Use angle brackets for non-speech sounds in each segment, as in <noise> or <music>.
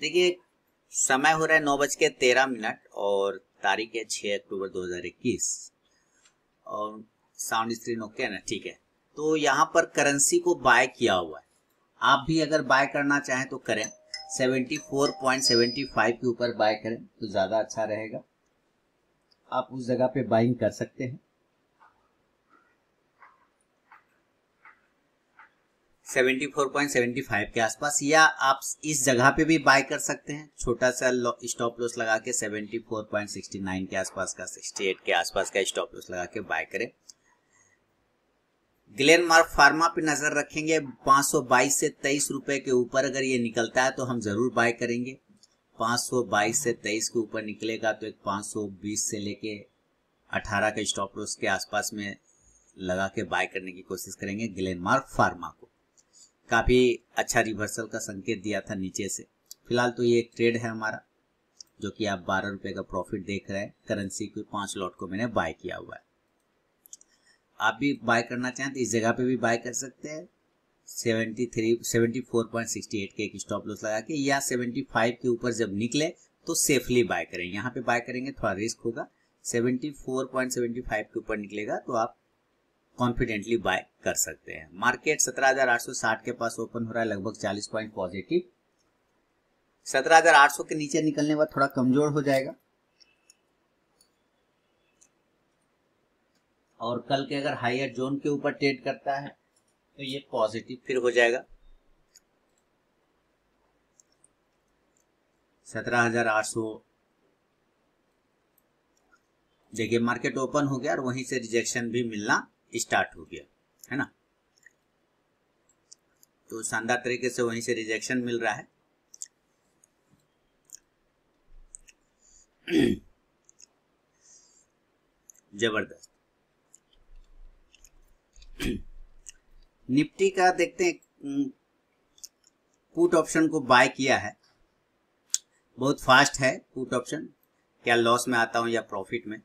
देखिए समय हो रहा है नौ बज के तेरह मिनट और तारीख है छः अक्टूबर 2021 और साउंड स्क्रीन ओके ना ठीक है तो यहाँ पर करेंसी को बाय किया हुआ है आप भी अगर बाय करना चाहें तो करें 74.75 के ऊपर बाय करें तो ज़्यादा अच्छा रहेगा आप उस जगह पे बाइंग कर सकते हैं 74.75 के आसपास या आप इस जगह पे भी बाय कर सकते हैं छोटा सा स्टॉप लॉस लगा के 74.69 के आसपास का 68 के आसपास का स्टॉप लॉस लगा के बाय करें ग्लेन मार्क फार्मा पे नजर रखेंगे 522 से तेईस रुपए के ऊपर अगर ये निकलता है तो हम जरूर बाय करेंगे 522 से 23 के ऊपर निकलेगा तो एक 520 से लेके 18 के स्टॉप लॉस के आसपास में लगा के बाय करने की कोशिश करेंगे ग्लेनमार्क फार्मा को काफ़ी अच्छा रिवर्सल का संकेत दिया था नीचे से फिलहाल तो ये एक ट्रेड है हमारा जो कि आप बारह रुपए का प्रॉफिट देख रहे हैं करेंसी के पांच लॉट को मैंने बाय किया हुआ है आप भी बाय करना चाहें तो इस जगह पे भी बाय कर सकते हैं seventy three seventy four point sixty eight के एक स्टॉप लॉस लगा के या सेवेंटी फाइव के ऊपर जब निकले तो सेफली बाय करें यहाँ पे बाय करेंगे थोड़ा रिस्क होगा seventy four point seventy five के ऊपर निकलेगा तो आप कॉन्फिडेंटली बाय कर सकते हैं मार्केट 17,860 के पास ओपन हो रहा है लगभग 40 पॉइंट पॉजिटिव 17,800 के नीचे निकलने बाद थोड़ा कमजोर हो जाएगा और कल के अगर हायर जोन के ऊपर ट्रेड करता है तो ये पॉजिटिव फिर हो जाएगा 17,800 देखिए मार्केट ओपन हो गया और वहीं से रिजेक्शन भी मिलना स्टार्ट हो गया है ना तो शानदार तरीके से वहीं से रिजेक्शन मिल रहा है जबरदस्त निफ्टी का देखते हैं पुट ऑप्शन को बाय किया है बहुत फास्ट है पुट ऑप्शन क्या लॉस में आता हूं या प्रॉफिट में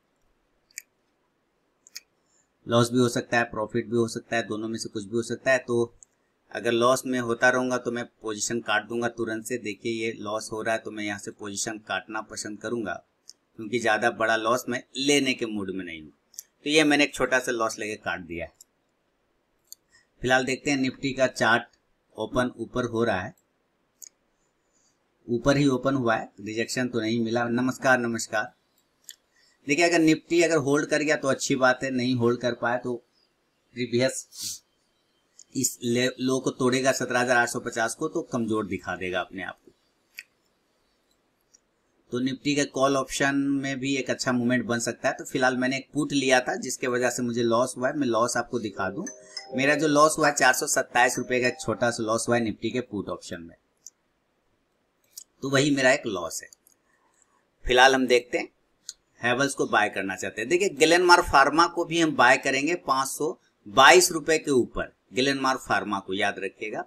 लॉस भी हो सकता है प्रॉफिट भी हो सकता है दोनों में से कुछ भी हो सकता है तो अगर लॉस में होता रहूंगा तो मैं पोजीशन काट दूंगा तुरंत से देखिए ये लॉस हो रहा है तो मैं यहाँ से पोजीशन काटना पसंद करूंगा क्योंकि ज़्यादा बड़ा लॉस मैं लेने के मूड में नहीं हूँ तो ये मैंने एक छोटा सा लॉस लेके काट दिया है फिलहाल देखते हैं निफ्टी का चार्ट ओपन ऊपर हो रहा है ऊपर ही ओपन हुआ है रिजेक्शन तो नहीं मिला नमस्कार नमस्कार देखिए अगर निफ्टी अगर होल्ड कर गया तो अच्छी बात है नहीं होल्ड कर पाया तो प्रीवियस इस लो को तोड़ेगा 17,850 को तो कमजोर दिखा देगा अपने आप को तो निफ्टी के कॉल ऑप्शन में भी एक अच्छा मूवमेंट बन सकता है तो फिलहाल मैंने एक पुट लिया था जिसके वजह से मुझे लॉस हुआ है मैं लॉस आपको दिखा दूं मेरा जो लॉस हुआ है चार रुपए का एक छोटा सा लॉस हुआ है निफ्टी के पुट ऑप्शन में तो वही मेरा एक लॉस है फिलहाल हम देखते हैं हैवल्स को बाय करना चाहते हैं देखिए ग्लेनमार फार्मा को भी हम बाय करेंगे पांच सौ बाईस रुपए के ऊपर ग्लेनमार फार्मा को याद रखिएगा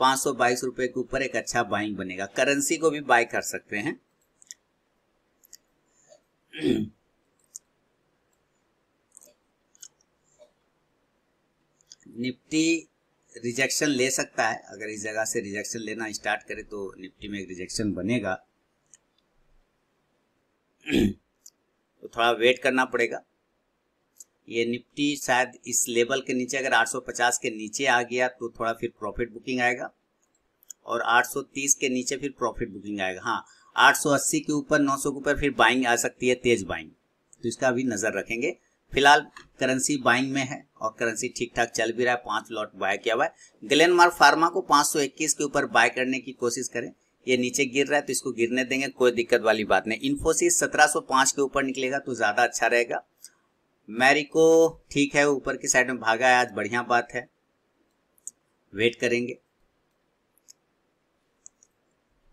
पांच सौ बाईस रुपए के ऊपर एक अच्छा बाइंग बनेगा करेंसी को भी बाय कर सकते हैं निफ्टी रिजेक्शन ले सकता है अगर इस जगह से रिजेक्शन लेना स्टार्ट करे तो निफ्टी में एक रिजेक्शन बनेगा थोड़ा वेट करना पड़ेगा ये निफ्टी शायद इस लेवल के नीचे अगर 850 के नीचे आ गया तो थोड़ा फिर प्रॉफिट बुकिंग आएगा और 830 के नीचे फिर प्रॉफिट बुकिंग आएगा हाँ 880 के ऊपर 900 के ऊपर फिर बाइंग आ सकती है तेज बाइंग तो इसका भी नज़र रखेंगे फिलहाल करेंसी बाइंग में है और करेंसी ठीक ठाक चल भी रहा है पांच लॉट बाय किया हुआ है ग्लेनमार्क फार्मा को पांच के ऊपर बाय करने की कोशिश करें ये नीचे गिर रहा है तो इसको गिरने देंगे कोई दिक्कत वाली बात नहीं इन्फोसिस 1705 के ऊपर निकलेगा तो ज़्यादा अच्छा रहेगा मैरिको ठीक है ऊपर की साइड में भागा है आज बढ़िया बात है वेट करेंगे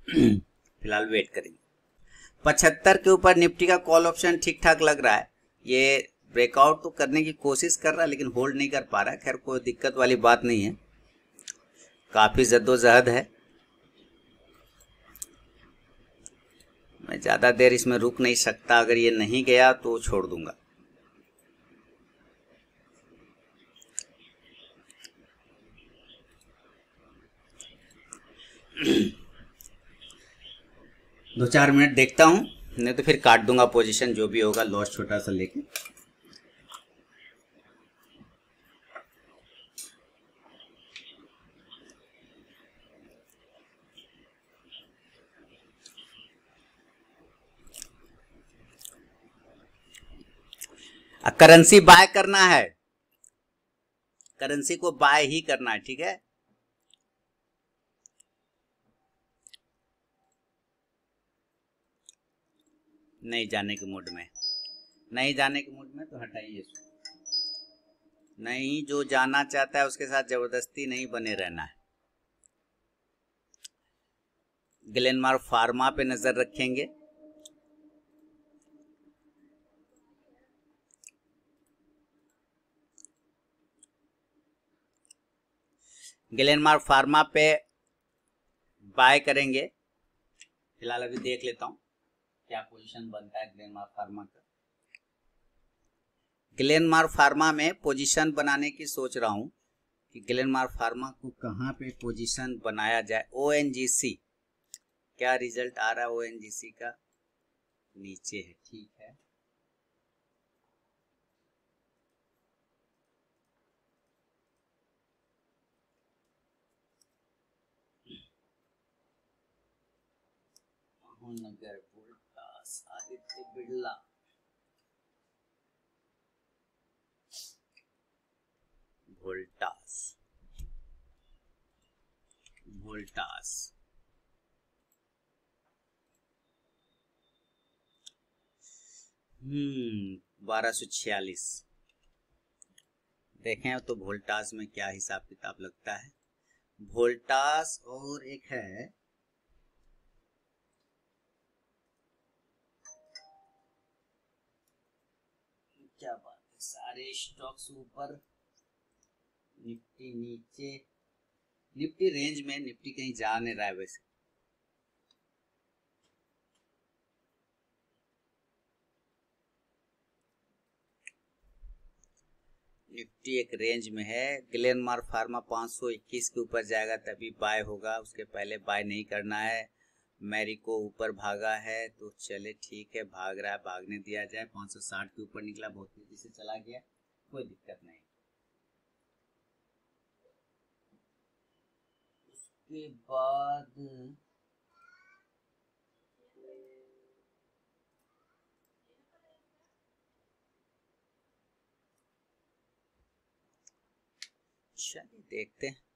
<clears throat> फिलहाल वेट करेंगे पचहत्तर के ऊपर निफ्टी का कॉल ऑप्शन ठीक ठाक लग रहा है ये ब्रेकआउट तो करने की कोशिश कर रहा है लेकिन होल्ड नहीं कर पा रहा है खैर कोई दिक्कत वाली बात नहीं है काफ़ी जद्दोजहद है मैं ज़्यादा देर इसमें रुक नहीं सकता अगर ये नहीं गया तो छोड़ दूंगा दो चार मिनट देखता हूँ नहीं तो फिर काट दूंगा पोजीशन जो भी होगा लॉस छोटा सा लेके करेंसी बाय करना है करेंसी को बाय ही करना है ठीक है नहीं जाने के मूड में नहीं जाने के मूड में तो हटाइए नहीं जो जाना चाहता है उसके साथ जबरदस्ती नहीं बने रहना है ग्लेनमार्क फार्मा पे नजर रखेंगे ग्लेनमार्क फार्मा पे बाय करेंगे फिलहाल अभी देख लेता हूँ क्या पोजीशन बनता है ग्लेनमार्क फार्मा का ग्लेनमार्क फार्मा में पोजीशन बनाने की सोच रहा हूँ कि ग्लेनमार्क फार्मा को कहाँ पे पोजीशन बनाया जाए ओ क्या रिजल्ट आ रहा है ओ का नीचे है ठीक है नगर वोल्टास आदित्य बिरला वोल्टास वोल्टास हम्म बारह सौ छियालीस देखें तो वोल्टास में क्या हिसाब किताब लगता है वोल्टास और एक है सारे स्टॉक्स ऊपर निफ्टी नीचे निफ्टी रेंज में निफ्टी कहीं जा नहीं रहा है वैसे निफ्टी एक रेंज में है ग्लेनमार्क फार्मा 521 के ऊपर जाएगा तभी बाय होगा उसके पहले बाय नहीं करना है मैरी को ऊपर भागा है तो चले ठीक है भाग रहा है भागने दिया जाए 560 के ऊपर निकला बहुत तेजी से चला गया कोई दिक्कत नहीं उसके बाद चलिए देखते हैं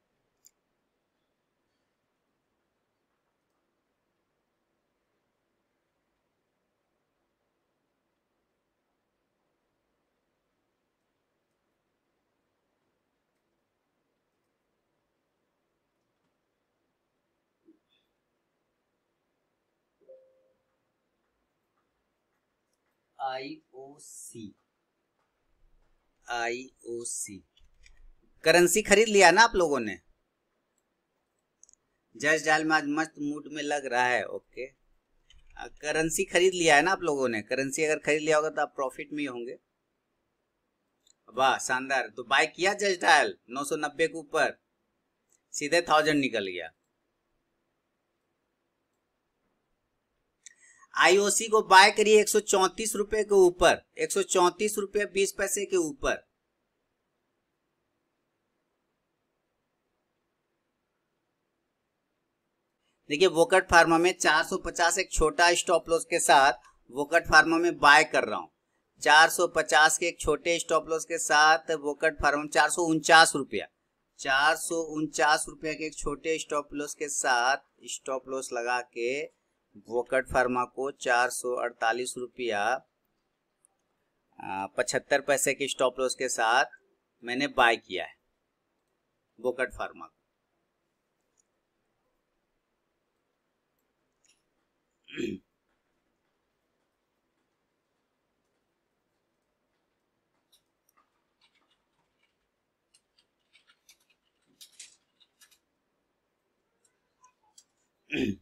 आईओसी आईओसी करेंसी खरीद लिया ना आप लोगों ने जज जाल में आज मस्त मूड में लग रहा है ओके करेंसी खरीद लिया है ना आप लोगों ने करेंसी अगर खरीद लिया होगा तो आप प्रॉफिट में ही होंगे वाह शानदार तो बाय किया जज डायल 990 के ऊपर सीधे थाउजेंड निकल गया आईओसी को बाय करिए एक सौ रुपए के ऊपर एक सौ चौतीस बीस पैसे के ऊपर देखिए वोकट फार्मा में 450 एक छोटा स्टॉप लॉस के साथ वोकट फार्मा में बाय कर रहा हूँ 450 के एक छोटे स्टॉप लॉस के साथ वोकट फार्मा में चार सौ उनचास रुपया चार रुपया के एक छोटे स्टॉप लॉस के साथ स्टॉप लॉस लगा के वोकट फार्मा को चार सौ अड़तालीस रुपया पचहत्तर पैसे के स्टॉप लॉस के साथ मैंने बाय किया है वोकट फार्मा को mm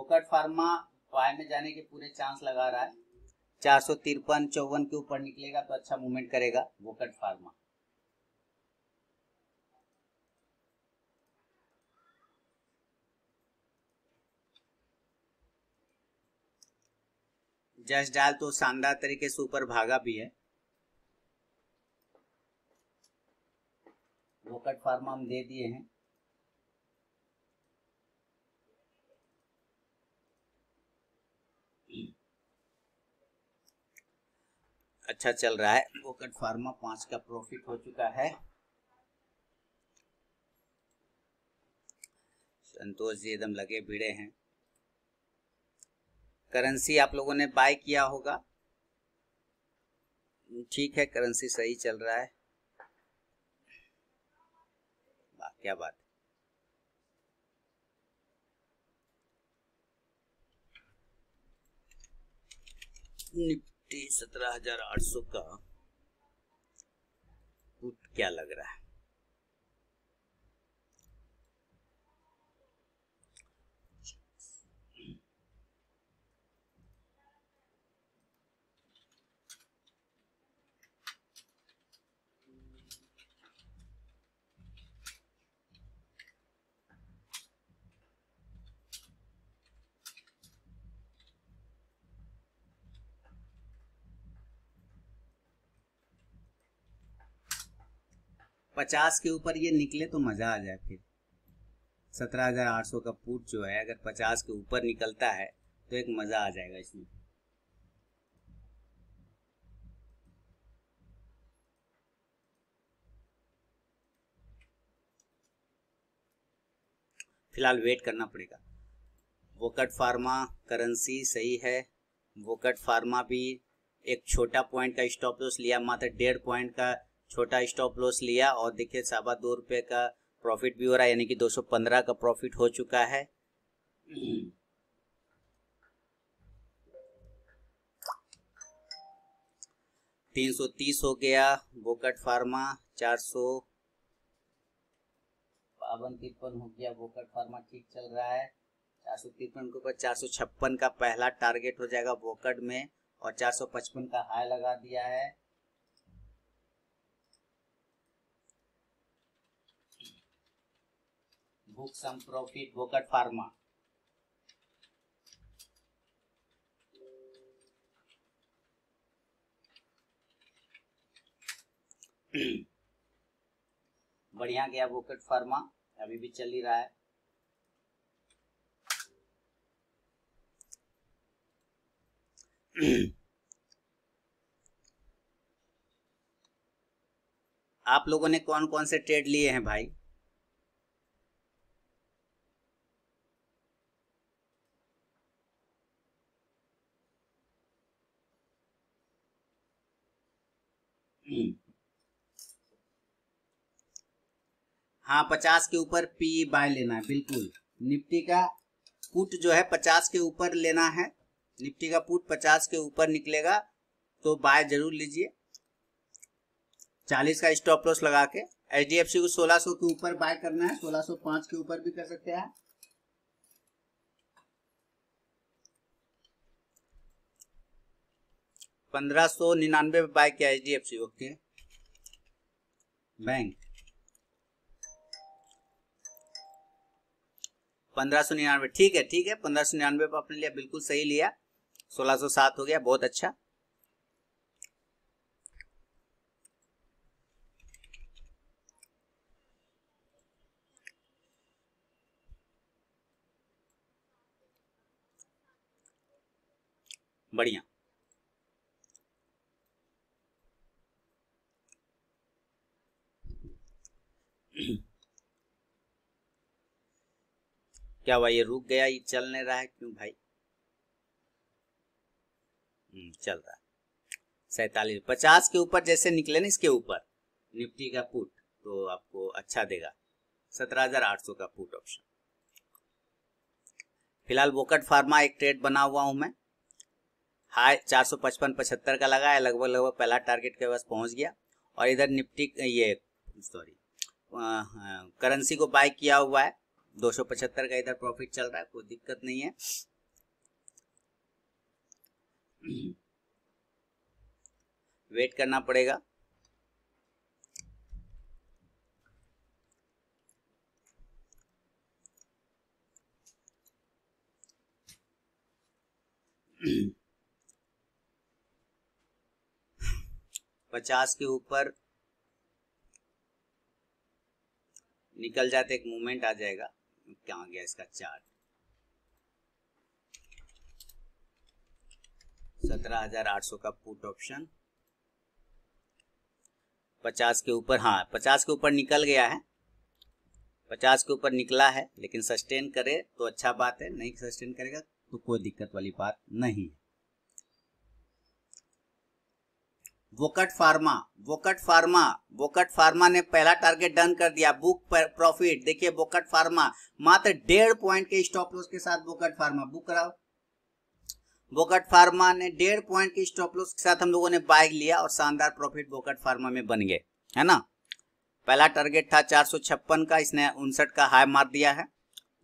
वोकट फार्मा वाई में जाने के पूरे चांस लगा रहा है चार सौ तिरपन चौवन के ऊपर निकलेगा तो अच्छा मूवमेंट करेगा वोकट फार्मा जस्ट डाल तो शानदार तरीके से ऊपर भागा भी है वोकट फार्मा हम दे दिए हैं अच्छा चल रहा है ओकट फार्मा पांच का प्रॉफिट हो चुका है संतोष जी एकदम लगे भिड़े हैं करेंसी आप लोगों ने बाय किया होगा ठीक है करेंसी सही चल रहा है वाह क्या बात निप निफ्टी सत्रह हजार आठ सौ का क्या लग रहा है पचास के ऊपर ये निकले तो मजा आ जाए फिर सत्रह हजार आठ सौ का पुट जो है अगर पचास के ऊपर निकलता है तो एक मजा आ जाएगा इसमें फिलहाल वेट करना पड़ेगा वोकट फार्मा करेंसी सही है वोकट फार्मा भी एक छोटा पॉइंट का स्टॉप लॉस लिया मात्र डेढ़ पॉइंट का छोटा स्टॉप लॉस लिया और देखिए सवा दो रुपये का प्रॉफिट भी हो रहा है यानी कि 215 का प्रॉफिट हो चुका है तीन सौ तीस हो गया बोकट फार्मा चार सौ बावन तिरपन हो गया बोकट फार्मा ठीक चल रहा है चार सौ तिरपन के ऊपर चार सौ छप्पन का पहला टारगेट हो जाएगा बोकट में और चार सौ पचपन का हाई लगा दिया है book some profit Vocat Pharma. <clears throat> बढ़िया गया वोकट फार्मा अभी भी चल ही रहा है आप लोगों ने कौन कौन से ट्रेड लिए हैं भाई हाँ पचास के ऊपर पी बाय लेना है बिल्कुल निफ्टी का पुट जो है पचास के ऊपर लेना है निफ्टी का पुट पचास के ऊपर निकलेगा तो बाय जरूर लीजिए चालीस का स्टॉप लॉस लगा के एच डी एफ सी को सोलह सौ के ऊपर बाय करना है सोलह सौ पांच के ऊपर भी कर सकते हैं पंद्रह सौ निन्यानवे बाय किया H D F C okay bank पंद्रह सौ निन्यानवे ठीक है ठीक है पंद्रह सौ निन्यानवे पर आपने लिया बिल्कुल सही लिया सोलह सौ सात हो गया बहुत अच्छा बढ़िया <clears throat> क्या हुआ ये रुक गया ये चल नहीं रहा है क्यों भाई हम्म, चल रहा है सैतालीस पचास के ऊपर जैसे निकले ना इसके ऊपर निफ्टी का पुट तो आपको अच्छा देगा सत्रह हजार आठ सौ का पुट ऑप्शन फिलहाल वोकट फार्मा एक ट्रेड बना हुआ हूं मैं हाई चार सौ पचपन पचहत्तर का लगा है लगभग लगभग पहला टारगेट के पास पहुंच गया और इधर निफ्टी ये सॉरी करेंसी को बाय किया हुआ है पचहत्तर का इधर प्रॉफिट चल रहा है कोई दिक्कत नहीं है वेट करना पड़ेगा पचास के ऊपर निकल जाते एक मूवमेंट आ जाएगा क्या आ गया इसका चार्ट सत्रह हजार आठ सौ का पुट ऑप्शन पचास के ऊपर हाँ पचास के ऊपर निकल गया है पचास के ऊपर निकला है लेकिन सस्टेन करे तो अच्छा बात है नहीं सस्टेन करेगा तो कोई दिक्कत वाली बात नहीं है Wockhardt pharma Wockhardt pharma Wockhardt pharma ने पहला टारगेट डन कर दिया बुक प्रॉफिट देखिए वोकट फार्मा मात्र डेढ़ पॉइंट के स्टॉप लॉस के साथ वोकट फार्मा बुक कराओ वोकट फार्मा ने डेढ़ पॉइंट के स्टॉप लॉस के साथ हम लोगों ने बाय लिया और शानदार प्रॉफिट वोकट फार्मा में बन गए है ना पहला टारगेट था चार का इसने उनसठ का हाई मार दिया है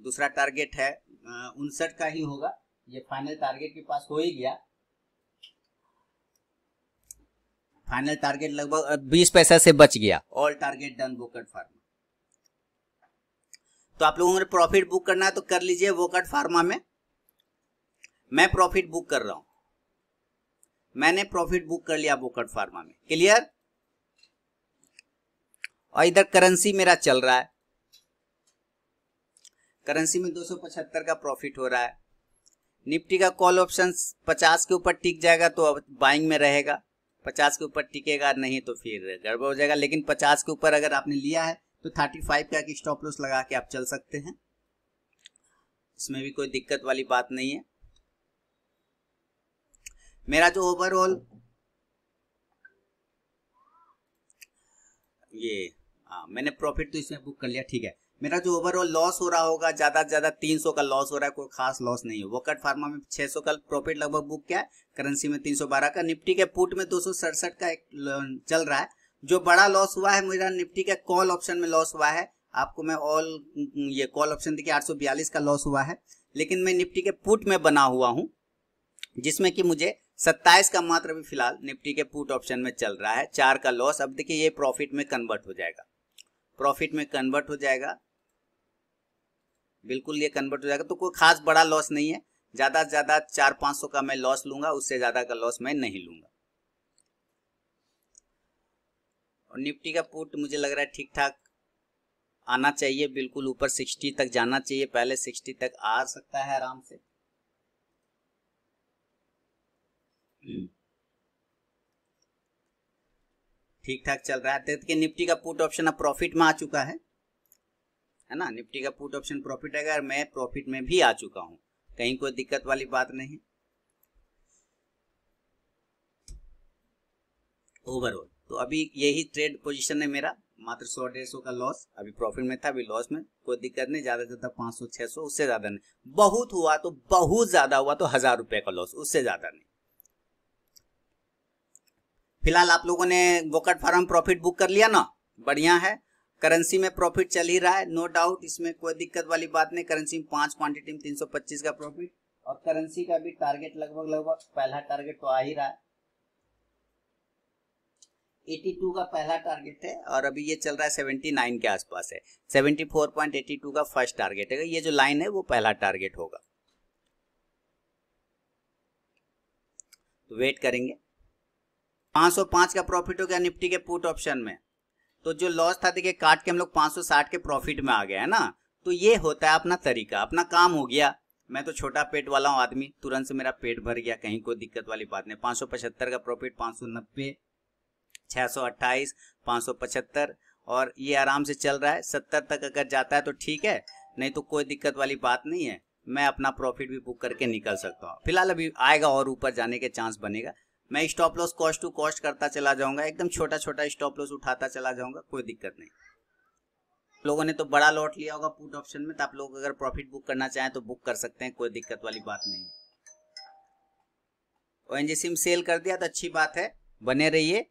दूसरा टारगेट है उनसठ का ही होगा ये फाइनल टारगेट के पास हो ही गया फाइनल टारगेट लगभग बीस पैसा से बच गया all target done Wockhardt pharma तो आप लोगों ने प्रॉफिट बुक करना है तो कर लीजिए वोकट फार्मा में मैं प्रॉफिट बुक कर रहा हूं मैंने प्रॉफिट बुक कर लिया वोकट फार्मा में क्लियर और इधर करेंसी मेरा चल रहा है करेंसी में पचहत्तर का प्रॉफिट हो रहा है निफ्टी का कॉल ऑप्शन 50 के ऊपर टिक जाएगा तो अब बाइंग में रहेगा पचास के ऊपर टिकेगा नहीं तो फिर गड़बड़ हो जाएगा लेकिन पचास के ऊपर अगर आपने लिया है तो थर्टी फाइव का स्टॉप लॉस लगा के आप चल सकते हैं इसमें भी कोई दिक्कत वाली बात नहीं है मेरा जो ओवरऑल ये आ, हाँ, मैंने प्रॉफिट तो इसमें बुक कर लिया ठीक है मेरा जो ओवरऑल लॉस हो रहा होगा ज्यादा से ज्यादा 300 का लॉस हो रहा है कोई खास लॉस नहीं है वोकट फार्मा में 600 का प्रॉफिट लगभग बुक किया है करेंसी में 312 का निफ्टी के पुट में दो का एक चल रहा है जो बड़ा लॉस हुआ है मेरा निफ्टी के कॉल ऑप्शन में लॉस हुआ है आपको मैं ऑल ये कॉल ऑप्शन देखिए बयालीस का लॉस हुआ है लेकिन मैं निफ्टी के पुट में बना हुआ हूँ जिसमें कि मुझे 27 का मात्र भी फिलहाल निफ्टी के पुट ऑप्शन में चल रहा है चार का लॉस अब देखिए ये प्रॉफिट में कन्वर्ट हो जाएगा प्रॉफिट में कन्वर्ट हो जाएगा बिल्कुल ये कन्वर्ट हो जाएगा तो कोई खास बड़ा लॉस नहीं है ज़्यादा से ज़्यादा चार पांच सौ का मैं लॉस लूंगा उससे ज़्यादा का लॉस मैं नहीं लूंगा और निफ्टी का पुट मुझे लग रहा है ठीक ठाक आना चाहिए बिल्कुल ऊपर सिक्सटी तक जाना चाहिए पहले सिक्सटी तक आ सकता है आराम से ठीक ठाक चल रहा है निफ्टी का पुट ऑप्शन अब प्रॉफिट में आ चुका है है ना निफ्टी का पुट ऑप्शन प्रॉफिट है अगर मैं प्रॉफिट में भी आ चुका हूँ कहीं कोई दिक्कत वाली बात नहीं ओवरऑल तो अभी यही ट्रेड पोजीशन है मेरा मात्र सौ डेढ़ सौ का लॉस अभी प्रॉफिट में था अभी लॉस में कोई दिक्कत नहीं ज्यादा ज्यादा पांच सौ छह सौ उससे ज्यादा नहीं बहुत हुआ तो बहुत ज्यादा हुआ तो हजार रुपए का लॉस उससे ज्यादा नहीं फिलहाल आप लोगों ने वोकट फार्म प्रॉफिट बुक कर लिया ना बढ़िया है करेंसी में प्रॉफिट चल ही रहा है नो डाउट इसमें कोई दिक्कत वाली बात नहीं करेंसी में पांच क्वांटिटी में तीन सौ पच्चीस का प्रॉफिट और करेंसी का भी टारगेट लगभग लगभग पहला टारगेट तो आ ही रहा है 82 का पहला टारगेट है और अभी ये चल रहा है 79 के आसपास है 74.82 का फर्स्ट टारगेट है ये जो लाइन है वो पहला टारगेट होगा तो वेट करेंगे 505 का प्रॉफिट हो गया निफ्टी के पुट ऑप्शन में तो जो लॉस था देखिए काट के हम लोग 560 के प्रॉफिट में आ गया है ना तो ये होता है अपना तरीका अपना काम हो गया मैं तो छोटा पेट वाला हूँ आदमी तुरंत से मेरा पेट भर गया कहीं कोई दिक्कत वाली बात नहीं पाँच का प्रॉफिट पाँच सौ नब्बे छह सौ अट्ठाईस पांच सौ पचहत्तर और ये आराम से चल रहा है सत्तर तक अगर जाता है तो ठीक है नहीं तो कोई दिक्कत वाली बात नहीं है मैं अपना प्रॉफिट भी बुक करके निकल सकता हूँ फिलहाल अभी आएगा और ऊपर जाने के चांस बनेगा मैं stop loss cost to cost करता चला जाऊंगा एकदम छोटा छोटा स्टॉप लॉस उठाता चला जाऊंगा कोई दिक्कत नहीं लोगों ने तो बड़ा लॉट लिया होगा पुट ऑप्शन में तो आप लोग अगर प्रॉफिट बुक करना चाहें तो बुक कर सकते हैं कोई दिक्कत वाली बात नहीं ओ में सेल कर दिया तो अच्छी बात है बने रहिए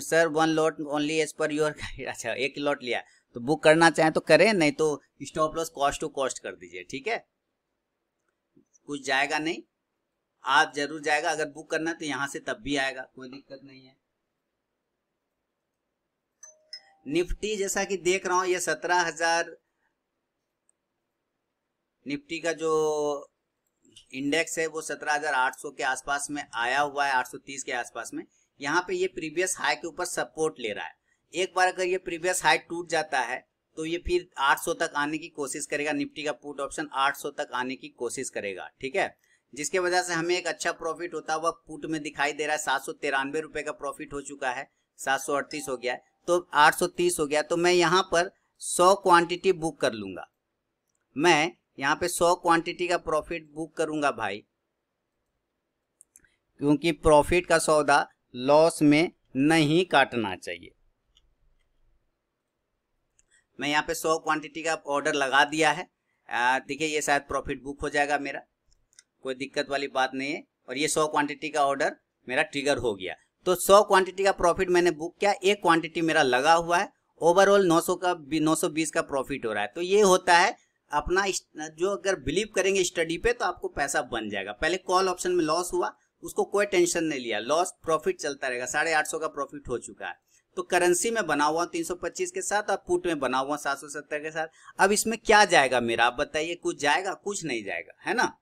sir one lot only as per your अच्छा एक लॉट लिया तो बुक करना चाहें तो करें नहीं तो stop loss cost to cost कर दीजिए ठीक है कुछ जाएगा नहीं आज जरूर जाएगा अगर बुक करना तो यहाँ से तब भी आएगा कोई दिक्कत नहीं है निफ्टी जैसा कि देख रहा हूं ये सत्रह हजार निफ्टी का जो इंडेक्स है वो सत्रह हजार आठ सौ के आसपास में आया हुआ है आठ सौ तीस के आसपास में यहाँ पे ये प्रीवियस हाई के ऊपर सपोर्ट ले रहा है एक बार अगर ये प्रीवियस हाई टूट जाता है तो ये फिर 800 तक आने की कोशिश करेगा निफ्टी का पुट ऑप्शन 800 तक आने की कोशिश करेगा ठीक है जिसके वजह से हमें एक अच्छा प्रॉफिट होता हुआ पुट में दिखाई दे रहा है सात सौ तिरानवे रुपए का प्रॉफिट हो चुका है सात सौ अड़तीस हो गया तो आठ सौ तीस हो गया तो मैं यहाँ पर सौ क्वांटिटी बुक कर लूंगा मैं यहाँ पे सौ क्वांटिटी का प्रॉफिट बुक करूंगा भाई क्योंकि प्रॉफिट का सौदा लॉस में नहीं काटना चाहिए मैं यहाँ पे सौ क्वांटिटी का ऑर्डर लगा दिया है देखिए ये शायद प्रॉफिट बुक हो जाएगा मेरा कोई दिक्कत वाली बात नहीं है और ये सौ क्वांटिटी का ऑर्डर मेरा ट्रिगर हो गया तो सौ क्वांटिटी का प्रॉफिट मैंने बुक किया एक क्वांटिटी मेरा लगा हुआ है ओवरऑल 900 का 920 का प्रॉफिट हो रहा है तो ये होता है अपना जो अगर बिलीव करेंगे स्टडी पे तो आपको पैसा बन जाएगा पहले कॉल ऑप्शन में लॉस हुआ उसको कोई टेंशन नहीं लिया लॉस प्रॉफिट चलता रहेगा साढ़े आठ सौ का प्रॉफिट हो चुका है तो करेंसी में बना हुआ तीन सौ पच्चीस के साथ और पुट में बना हुआ सात सौ सत्तर के साथ अब इसमें क्या जाएगा मेरा आप बताइए कुछ जाएगा कुछ नहीं जाएगा है ना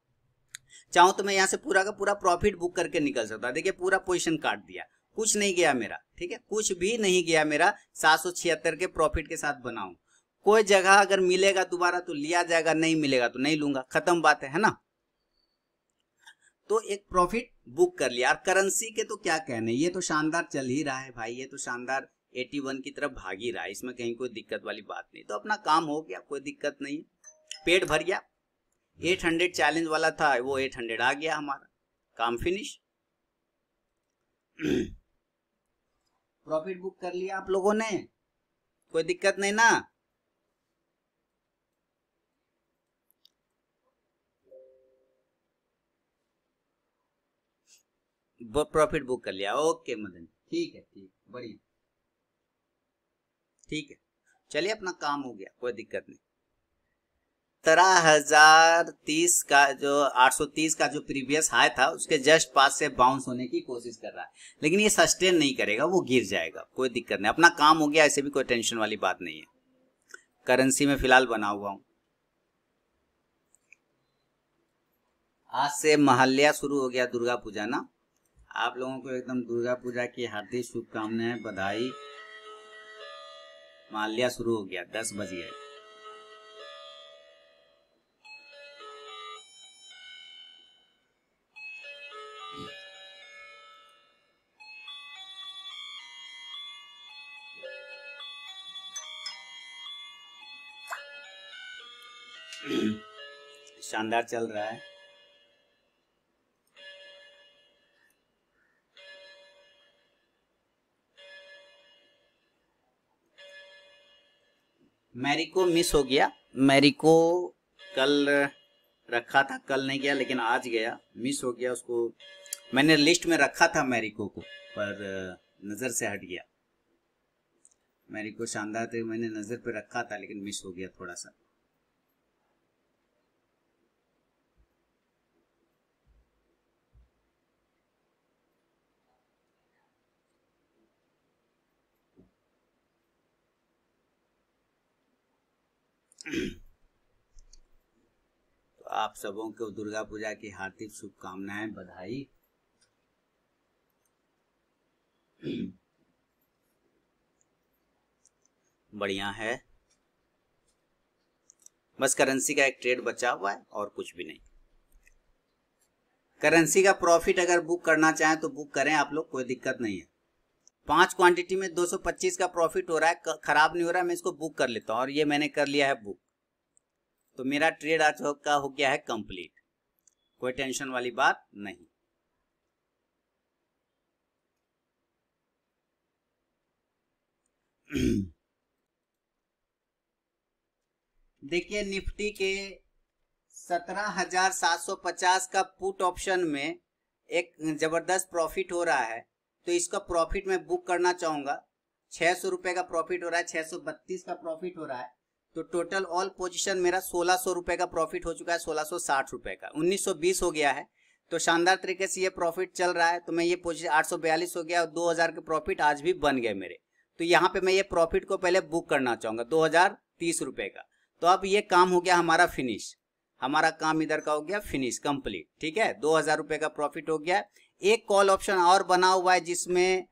चाहूँ तो मैं यहाँ से पूरा का पूरा प्रॉफिट बुक करके निकल सकता देखिए पूरा पोजिशन काट दिया कुछ नहीं गया मेरा ठीक है कुछ भी नहीं गया मेरा सात के प्रॉफिट के साथ बनाऊं कोई जगह अगर मिलेगा दोबारा तो लिया जाएगा नहीं मिलेगा तो नहीं लूंगा खत्म बात है, है ना तो एक प्रॉफिट बुक कर लिया और करेंसी के तो क्या कहने ये तो शानदार चल ही रहा है भाई ये तो शानदार 81 की तरफ भाग ही रहा है इसमें कहीं कोई दिक्कत वाली बात नहीं तो अपना काम हो गया कोई दिक्कत नहीं पेट भर गया 800 चैलेंज वाला था वो 800 आ गया हमारा काम फिनिश प्रॉफिट बुक कर लिया आप लोगों ने कोई दिक्कत नहीं ना प्रॉफिट बुक कर लिया ओके मदन ठीक है ठीक बढ़िया ठीक है चलिए अपना काम हो गया कोई दिक्कत नहीं 17,030 का जो 830 का जो प्रीवियस हाई था उसके जस्ट पास से बाउंस होने की कोशिश कर रहा है लेकिन ये सस्टेन नहीं करेगा वो गिर जाएगा कोई दिक्कत नहीं अपना काम हो गया ऐसे भी कोई टेंशन वाली बात नहीं है करेंसी में फिलहाल बना हुआ हूं आज से महल्या शुरू हो गया दुर्गा पूजा ना आप लोगों को एकदम दुर्गा पूजा की हार्दिक शुभकामनाएं बधाई माल्या शुरू हो गया दस बज गए शानदार चल रहा है मैरी को मिस हो गया मैरी को कल रखा था कल नहीं गया लेकिन आज गया मिस हो गया उसको मैंने लिस्ट में रखा था मैरिको को पर नज़र से हट गया मैरिको शानदार थे मैंने नज़र पे रखा था लेकिन मिस हो गया थोड़ा सा आप सबों को दुर्गा पूजा की हार्दिक शुभकामनाएं बधाई बढ़िया है बस करेंसी का एक ट्रेड बचा हुआ है और कुछ भी नहीं करेंसी का प्रॉफिट अगर बुक करना चाहें तो बुक करें आप लोग कोई दिक्कत नहीं है पांच क्वांटिटी में 225 का प्रॉफिट हो रहा है खराब नहीं हो रहा है मैं इसको बुक कर लेता हूं और ये मैंने कर लिया है बुक तो मेरा ट्रेड आज का हो गया है कंप्लीट कोई टेंशन वाली बात नहीं <clears throat> देखिए निफ्टी के 17,750 का पुट ऑप्शन में एक जबरदस्त प्रॉफिट हो रहा है तो इसका प्रॉफिट मैं बुक करना चाहूंगा छह सौ रुपए का प्रॉफिट हो रहा है छह सौ बत्तीस का प्रॉफिट हो रहा है तो टोटल ऑल पोजीशन मेरा सोलह सौ रुपये का प्रॉफिट हो चुका है सोलह सौ साठ रुपये का उन्नीस सौ बीस हो गया है तो शानदार तरीके से ये प्रॉफिट चल रहा है तो मैं ये पोजिशन आठ सौ बयालीस हो गया और दो हज़ार के प्रॉफिट आज भी बन गए मेरे तो यहाँ पे मैं ये प्रॉफिट को पहले बुक करना चाहूँगा दो हज़ार तीस रुपये का तो अब ये काम हो गया हमारा फिनिश हमारा काम इधर का हो गया फिनिश कम्प्लीट ठीक है दो हज़ार रुपये का प्रॉफिट हो गया एक कॉल ऑप्शन और बना हुआ है जिसमें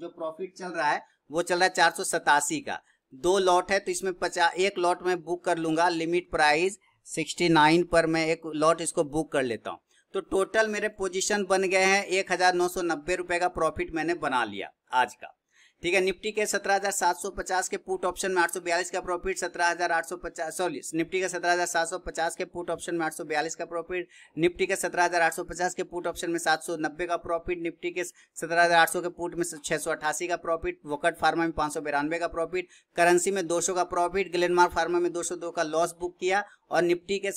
जो प्रॉफिट चल रहा है वो चल रहा है चार सौ सतासी का दो लॉट है तो इसमें पचास एक लॉट में बुक कर लूंगा लिमिट प्राइस सिक्सटी नाइन पर मैं एक लॉट इसको बुक कर लेता हूँ तो टोटल मेरे पोजीशन बन गए हैं एक हज़ार नौ सौ नब्बे रुपए का प्रॉफिट मैंने बना लिया आज का ठीक है निफ्टी के 17,750 के पुट ऑप्शन में 842 का प्रॉफिट 17,850 सॉरी निफ्टी का 17,750 के पुट ऑप्शन में 842 का प्रॉफिट निफ्टी के 17,850 के पुट ऑप्शन में 790 का प्रॉफिट निफ्टी के 17,800 के पुट में 688 का प्रॉफिट वोकट फार्मा में पाँच का प्रॉफिट करेंसी में सौ का प्रॉफिट ग्लेनमार्क फार्मा में दो का लॉस बुक किया और निफ्टी के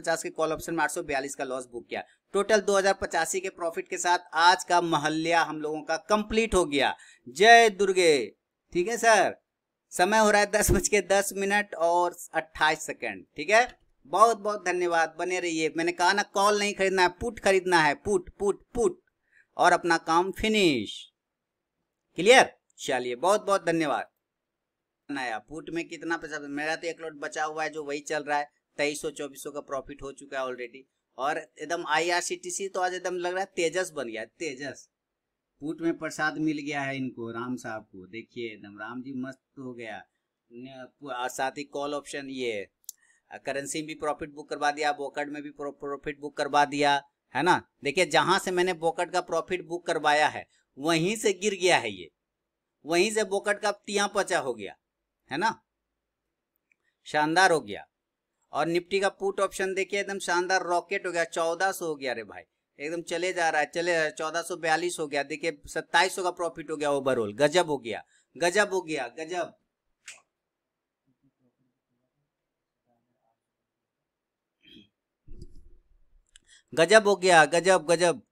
पचास के कॉल ऑप्शन में बयालीस का लॉस बुक किया टोटल दो के प्रॉफिट के साथ आज का मोहल्ला हम लोगों का कंप्लीट हो गया जय दुर्गे ठीक है सर समय हो रहा है दस बज के दस मिनट और अट्ठाईस सेकेंड ठीक है बहुत बहुत धन्यवाद बने रहिए मैंने कहा ना कॉल नहीं खरीदना है पुट खरीदना है पुट पुट पुट और अपना काम फिनिश क्लियर चलिए बहुत बहुत धन्यवाद नया पुट में कितना पैसा मेरा तो एक लोट बचा हुआ है जो वही चल रहा है तेईस सौ चौबीस सौ का प्रॉफिट हो चुका है ऑलरेडी और एकदम सी तो आज एकदम लग रहा है तेजस बन गया तेजस पूट में प्रसाद मिल गया है इनको राम साहब को देखिए एकदम राम जी मस्त हो गया और साथ ही कॉल ऑप्शन ये करेंसी में भी प्रॉफिट बुक करवा दिया बोकड में भी प्रॉफिट बुक करवा दिया है ना देखिए जहां से मैंने बोकड़ का प्रॉफिट बुक करवाया है वहीं से गिर गया है ये वहीं से बोकड़ का तिया पचा हो गया है ना शानदार हो गया और निफ्टी का पुट ऑप्शन देखिए एकदम शानदार रॉकेट हो गया चौदह हो गया अरे भाई एकदम चले जा रहा है चले चौदह सौ बयालीस हो गया देखिए सत्ताईस का प्रॉफिट हो गया ओवरऑल गजब हो गया गजब हो गया गजब गजब हो गया गजब गजब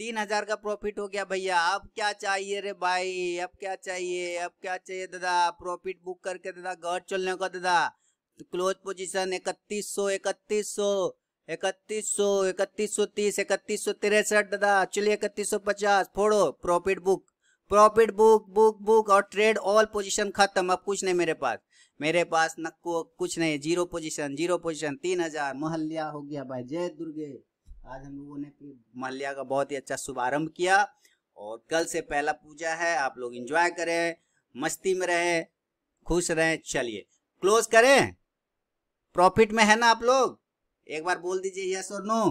तीन हजार का प्रॉफिट हो गया भैया अब क्या चाहिए रे भाई अब क्या चाहिए अब क्या चाहिए दादा प्रॉफिट बुक करके दादा घर चलने का दादा क्लोज पोजीशन इकतीस सौ इकतीस सौ इकतीस सौ इकतीस सौ तीस इकतीस सौ तिरसठ दादा चलिए इकतीस सौ पचास फोड़ो profit book profit book book book और ट्रेड ऑल पोजिशन खत्म अब कुछ नहीं मेरे पास मेरे पास नक्को कुछ नहीं जीरो पोजिशन जीरो पोजिशन तीन हजार मोहल्ला हो गया भाई जय दुर्गे आज हम लोगों ने महल्या का बहुत ही अच्छा शुभारंभ किया और कल से पहला पूजा है आप लोग इंजॉय करें मस्ती में रहे खुश रहें चलिए क्लोज करें प्रॉफिट में है ना आप लोग एक बार बोल दीजिए यस और नो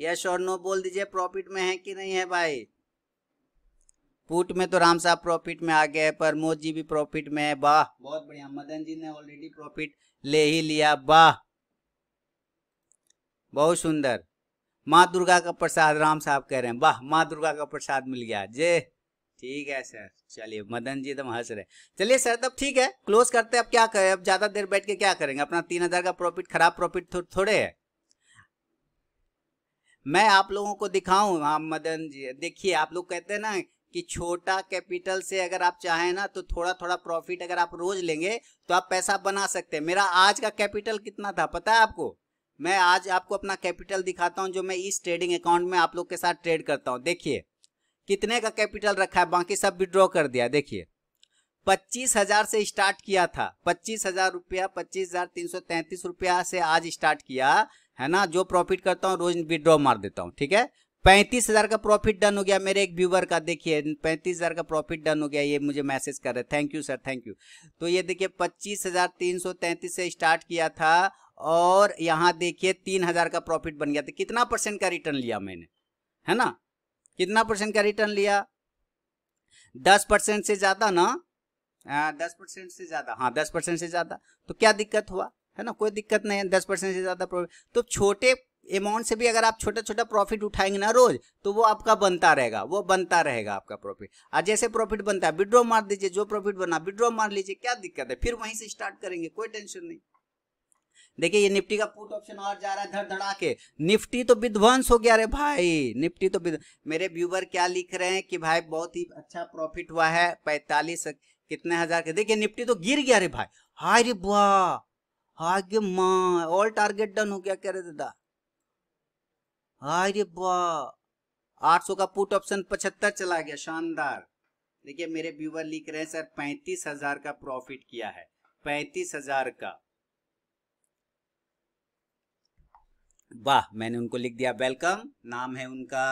यस और नो बोल दीजिए प्रॉफिट में है कि नहीं है भाई पुट में तो राम साहब प्रॉफिट में आ गए मोद जी भी प्रॉफिट में है वाह बहुत बढ़िया मदन जी ने ऑलरेडी प्रॉफिट ले ही लिया वाह बहुत सुंदर माँ दुर्गा का प्रसाद राम साहब कह रहे हैं वाह माँ दुर्गा का प्रसाद मिल गया जे ठीक है सर चलिए मदन जी एकदम हंस रहे चलिए सर तब ठीक है क्लोज करते हैं अब क्या करें अब ज्यादा देर बैठ के क्या करेंगे अपना तीन हजार का प्रॉफिट खराब प्रॉफिट थो, थोड़े है मैं आप लोगों को दिखाऊं हाँ मदन जी देखिए आप लोग कहते हैं ना कि छोटा कैपिटल से अगर आप चाहें ना तो थोड़ा थोड़ा प्रॉफिट अगर आप रोज लेंगे तो आप पैसा बना सकते हैं मेरा आज का कैपिटल कितना था पता है आपको मैं आज आपको अपना कैपिटल दिखाता हूं जो मैं इस ट्रेडिंग अकाउंट में आप लोग के साथ ट्रेड करता हूं देखिए कितने का कैपिटल रखा है बाकी सब विड्रॉ कर दिया देखिए पच्चीस हजार से स्टार्ट किया था पच्चीस हजार रुपया पच्चीस हजार तीन सौ तैंतीस रुपया से आज स्टार्ट किया है ना जो प्रॉफिट करता हूँ रोज विड्रॉ मार देता हूँ ठीक है पैंतीस हजार का प्रॉफिट डन हो गया मेरे एक व्यूवर का देखिए पैंतीस हजार का प्रॉफिट डन हो गया ये मुझे मैसेज कर रहे thank you sir thank you तो ये देखिए पच्चीस हजार तीन सौ तैंतीस से स्टार्ट किया था और यहाँ देखिए तीन हजार का प्रॉफिट बन गया था कितना परसेंट का रिटर्न लिया मैंने है ना कितना परसेंट का रिटर्न लिया दस परसेंट से ज्यादा ना आ, हाँ, दस परसेंट से ज्यादा हाँ दस परसेंट से ज्यादा तो क्या दिक्कत हुआ है ना कोई दिक्कत नहीं है दस परसेंट से ज्यादा प्रॉफिट तो छोटे अमाउंट से भी अगर आप छोटा छोटा प्रॉफिट उठाएंगे ना रोज तो वो आपका बनता रहेगा वो बनता रहेगा आपका प्रॉफिट और जैसे प्रॉफिट बनता है विड्रॉ मार दीजिए जो प्रॉफिट बना विड्रॉ मार लीजिए क्या दिक्कत है फिर वहीं से स्टार्ट करेंगे कोई टेंशन नहीं देखिए ये निफ्टी का पुट ऑप्शन और जा रहा है धड़ धड़ा के निफ्टी तो विध्वंस हो गया रे भाई निफ्टी तो मेरे व्यूवर क्या लिख रहे हैं कि भाई बहुत ही अच्छा प्रॉफिट हुआ है पैतालीस कितने हजार के देखिए निफ्टी तो गिर गया रे भाई हाय रे बुआ हाय माँ ऑल टारगेट डन हो गया कह रहे दादा अरे आठ सौ का पुट ऑप्शन पचहत्तर चला गया शानदार देखिए मेरे व्यूवर लिख रहे हैं सर पैंतीस हजार का प्रॉफिट किया है पैंतीस हजार का वाह मैंने उनको लिख दिया वेलकम नाम है उनका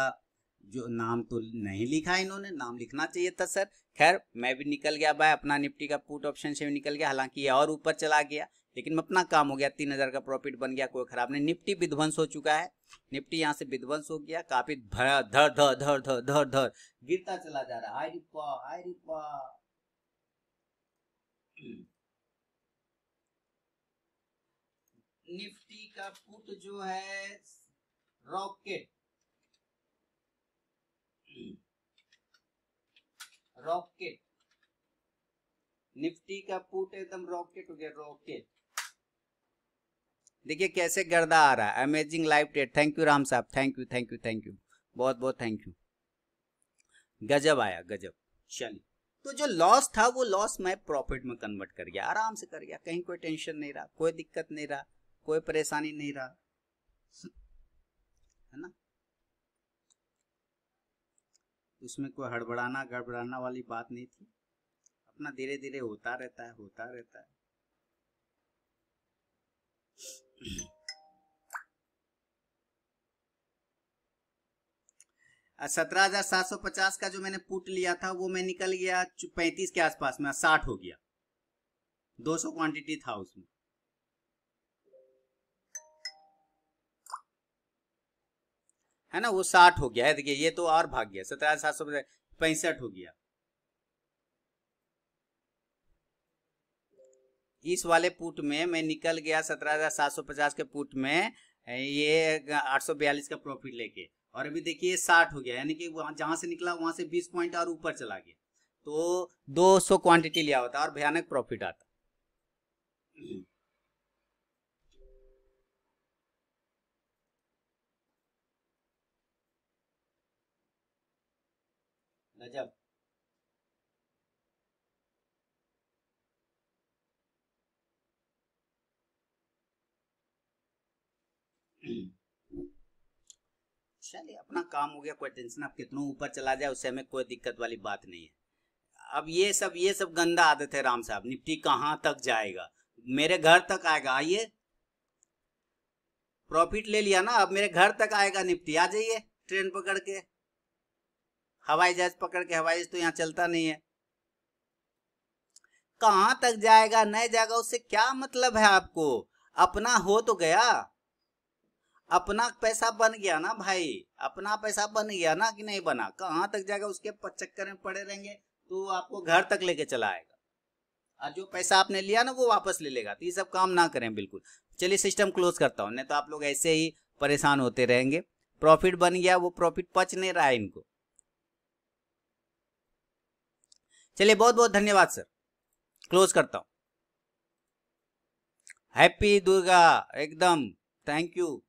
जो नाम तो नहीं लिखा इन्होंने नाम लिखना चाहिए था सर खैर मैं भी निकल गया भाई अपना निफ्टी का पुट ऑप्शन से भी निकल गया हालांकि ये और ऊपर चला गया लेकिन अपना काम हो गया तीन हजार का प्रॉफिट बन गया कोई खराब नहीं निफ्टी विध्वंस हो चुका है निफ्टी यहाँ से विध्वंस हो गया काफी धर धर धर धर धर धर धर गिरता चला जा रहा है निफ्टी का पुट जो है रॉकेट रॉकेट निफ्टी का पुट एकदम रॉकेट हो गया रॉकेट देखिए कैसे गर्दा आ रहा है amazing live trade thank you Ram साहब thank you thank you thank you बहुत बहुत थैंक यू गजब आया गजब चलिए तो जो लॉस था वो लॉस मैं प्रॉफिट में कन्वर्ट कर गया आराम से कर गया कहीं कोई टेंशन नहीं रहा कोई दिक्कत नहीं रहा कोई परेशानी नहीं रहा है ना उसमें कोई हड़बड़ाना गड़बड़ाना वाली बात नहीं थी अपना धीरे धीरे होता रहता है होता रहता है सत्रह हजार सात सौ पचास का जो मैंने पुट लिया था वो मैं निकल गया पैंतीस के आसपास में साठ हो गया दो सौ क्वांटिटी था उसमें है ना वो साठ हो गया है देखिए ये तो और भाग गया सत्रह सात सौ पैंसठ हो गया इस वाले पुट में मैं निकल गया सत्रह हजार सात सौ पचास के पुट में ये आठ सौ बयालीस का प्रॉफिट लेके और अभी देखिए साठ हो गया यानी कि जहां से निकला वहां से बीस पॉइंट और ऊपर चला गया तो दो सौ क्वांटिटी लिया होता और भयानक प्रॉफिट आता गजब चलिए अपना काम हो गया कोई टेंशन आप कितनों ऊपर चला जाए उससे हमें कोई दिक्कत वाली बात नहीं है अब ये सब ये सब गंदा आदत है राम साहब निफ्टी कहाँ तक जाएगा मेरे घर तक आएगा आइए प्रॉफिट ले लिया ना अब मेरे घर तक आएगा निफ्टी आ जाइए ट्रेन पकड़ के हवाई जहाज पकड़ के हवाई जहाज तो यहाँ चलता नहीं है कहाँ तक जाएगा नहीं जाएगा उससे क्या मतलब है आपको अपना हो तो गया अपना पैसा बन गया ना भाई अपना पैसा बन गया ना कि नहीं बना कहाँ तक जाएगा उसके चक्कर में पड़े रहेंगे तो आपको घर तक लेके चला आएगा और जो पैसा आपने लिया ना वो वापस ले लेगा तो ये सब काम ना करें बिल्कुल चलिए सिस्टम क्लोज करता हूँ नहीं तो आप लोग ऐसे ही परेशान होते रहेंगे प्रॉफिट बन गया वो प्रॉफिट पच नहीं रहा है इनको चलिए बहुत बहुत धन्यवाद सर क्लोज करता हूँ हैप्पी दुर्गा एकदम थैंक यू